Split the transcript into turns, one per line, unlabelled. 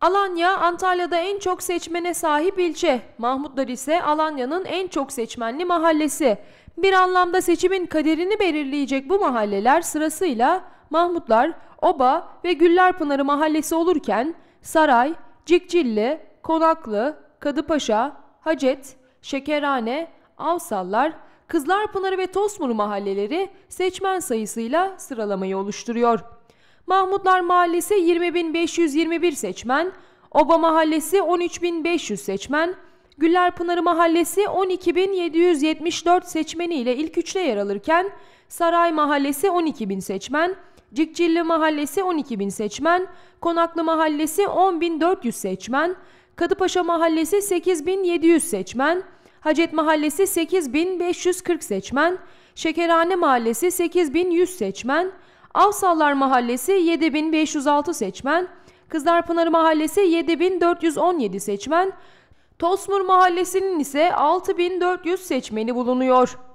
Alanya, Antalya'da en çok seçmene sahip ilçe. Mahmutlar ise Alanya'nın en çok seçmenli mahallesi. Bir anlamda seçimin kaderini belirleyecek bu mahalleler sırasıyla Mahmutlar, Oba ve Güllerpınarı mahallesi olurken Saray, Cikcilli, Konaklı, Kadıpaşa, Hacet, Şekerhane, Avsallar, Kızlarpınarı ve Tosmur mahalleleri seçmen sayısıyla sıralamayı oluşturuyor. Mahmutlar Mahallesi 20.521 seçmen, Oba Mahallesi 13.500 seçmen, Güller Pınarı Mahallesi 12.774 seçmeni ile ilk üçte yer alırken Saray Mahallesi 12.000 seçmen, Cikcilli Mahallesi 12.000 seçmen, Konaklı Mahallesi 10.400 seçmen, Kadıpaşa Mahallesi 8.700 seçmen, Hacet Mahallesi 8.540 seçmen, Şekerhane Mahallesi 8.100 seçmen, Avsallar Mahallesi 7506 seçmen, Kızlarpınar Mahallesi 7417 seçmen, Tosmur Mahallesi'nin ise 6400 seçmeni bulunuyor.